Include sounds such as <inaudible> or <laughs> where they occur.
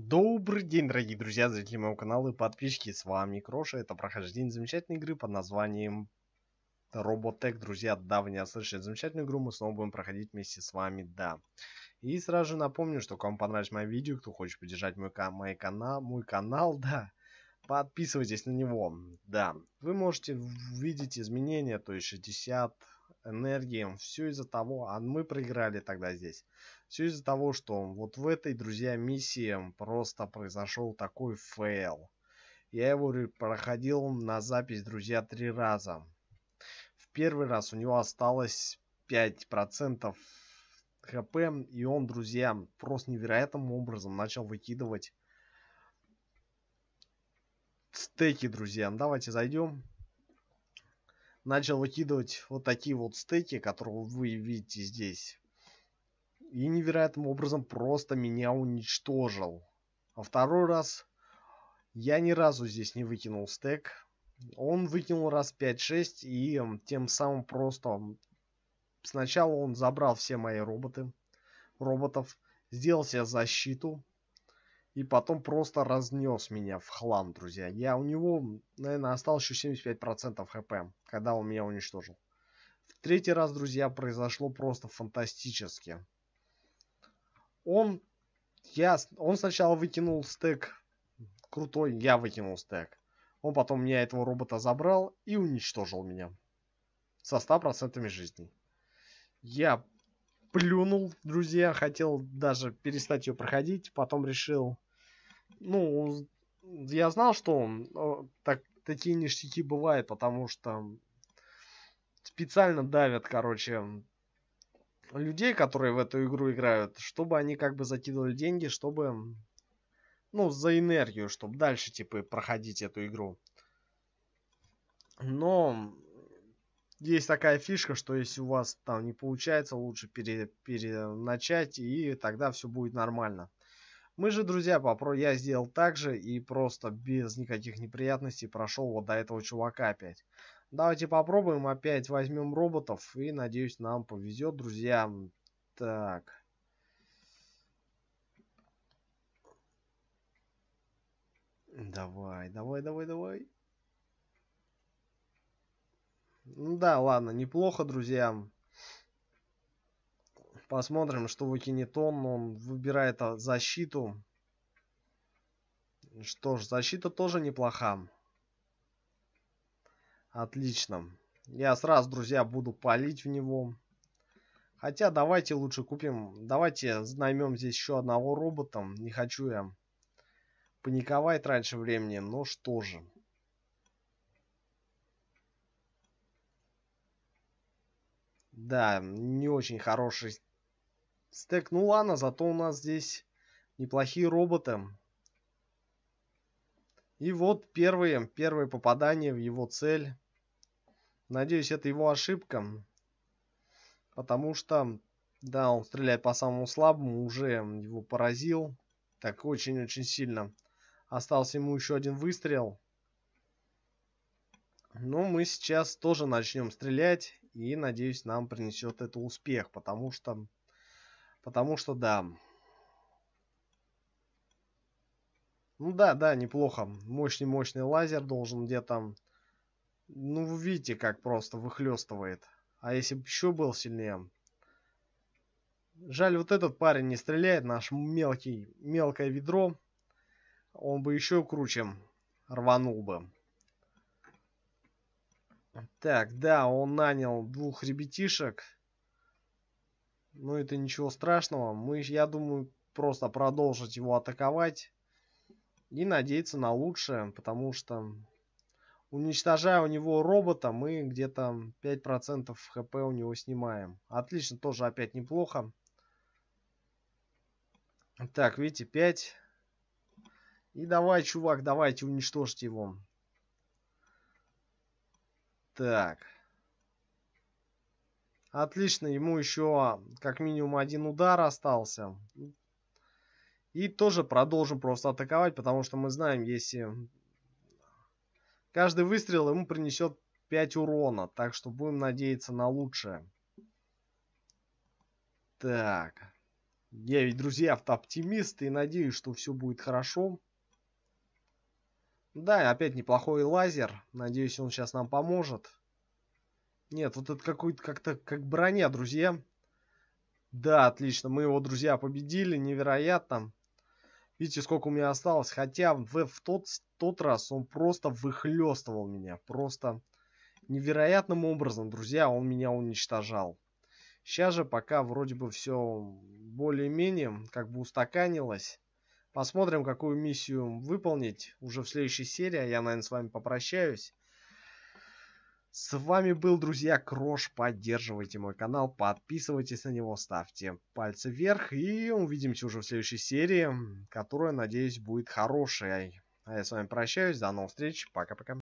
Добрый день, дорогие друзья, зрители моего канала и подписчики, с вами Кроша, это прохождение замечательной игры под названием Роботек, друзья, да, вы не ослышали замечательную игру, мы снова будем проходить вместе с вами, да. И сразу же напомню, что кому понравилось мое видео, кто хочет поддержать мой, мой, канал, мой <laughs> канал, да, подписывайтесь на него, да. Вы можете видеть изменения, то есть 60 энергии. Все из-за того, а мы проиграли тогда здесь. Все из-за того, что вот в этой, друзья, миссии просто произошел такой фейл. Я его проходил на запись, друзья, три раза. В первый раз у него осталось 5% хп, и он, друзья, просто невероятным образом начал выкидывать стеки, друзья. Давайте зайдем начал выкидывать вот такие вот стейки, которые вы видите здесь. И невероятным образом просто меня уничтожил. А второй раз я ни разу здесь не выкинул стек. Он выкинул раз 5-6 и тем самым просто... Сначала он забрал все мои роботы, роботов, сделал себе защиту, и потом просто разнес меня в хлам, друзья. Я у него, наверное, осталось еще 75% хп, когда он меня уничтожил. В третий раз, друзья, произошло просто фантастически. Он, я, он сначала выкинул стек крутой, я выкинул стек. Он потом меня этого робота забрал и уничтожил меня. Со 100% жизни. Я плюнул, друзья, хотел даже перестать ее проходить, потом решил, ну, я знал, что так, такие ништяки бывают, потому что специально давят, короче, людей, которые в эту игру играют, чтобы они как бы закидывали деньги, чтобы, ну, за энергию, чтобы дальше, типа, проходить эту игру. Но есть такая фишка, что если у вас там не получается, лучше пере, переначать, и тогда все будет нормально. Мы же, друзья, попро... я сделал так же и просто без никаких неприятностей прошел вот до этого чувака опять. Давайте попробуем опять, возьмем роботов и, надеюсь, нам повезет, друзья. Так... Давай, давай, давай, давай. Ну да, ладно, неплохо, друзья. Посмотрим, что выкинет он. Он выбирает а, защиту. Что ж, защита тоже неплоха. Отлично. Я сразу, друзья, буду палить в него. Хотя давайте лучше купим... Давайте наймем здесь еще одного робота. Не хочу я паниковать раньше времени, но что же. Да, не очень хороший стек. Ну ладно, зато у нас здесь неплохие роботы. И вот первые, первое попадание в его цель. Надеюсь, это его ошибка. Потому что, да, он стреляет по самому слабому, уже его поразил. Так, очень-очень сильно. Остался ему еще один выстрел. Но ну, мы сейчас тоже начнем стрелять. И, надеюсь, нам принесет это успех. Потому что Потому что да. Ну да, да, неплохо. Мощный-мощный лазер должен где-то... Ну, вы видите, как просто выхлестывает. А если бы еще был сильнее... Жаль, вот этот парень не стреляет, наш мелкий, мелкое ведро. Он бы еще круче рванул бы. Так, да, он нанял двух ребятишек. Но ну, это ничего страшного. Мы, я думаю, просто продолжить его атаковать. И надеяться на лучшее, потому что уничтожая у него робота, мы где-то 5% хп у него снимаем. Отлично, тоже опять неплохо. Так, видите, 5. И давай, чувак, давайте уничтожить его. Так. Отлично, ему еще а, как минимум один удар остался. И тоже продолжим просто атаковать, потому что мы знаем, если каждый выстрел ему принесет 5 урона. Так что будем надеяться на лучшее. Так. Я ведь, друзья, автооптимист и надеюсь, что все будет хорошо. Да, опять неплохой лазер. Надеюсь, он сейчас нам поможет. Нет, вот это какой-то как-то как броня, друзья. Да, отлично. Мы его, друзья, победили. Невероятно. Видите, сколько у меня осталось. Хотя в, в тот, тот раз он просто выхлестывал меня. Просто невероятным образом, друзья, он меня уничтожал. Сейчас же пока вроде бы все более-менее как бы устаканилось. Посмотрим, какую миссию выполнить уже в следующей серии. А я, наверное, с вами попрощаюсь. С вами был, друзья, Крош. Поддерживайте мой канал, подписывайтесь на него, ставьте пальцы вверх. И увидимся уже в следующей серии, которая, надеюсь, будет хорошей. А я с вами прощаюсь. До новых встреч. Пока-пока.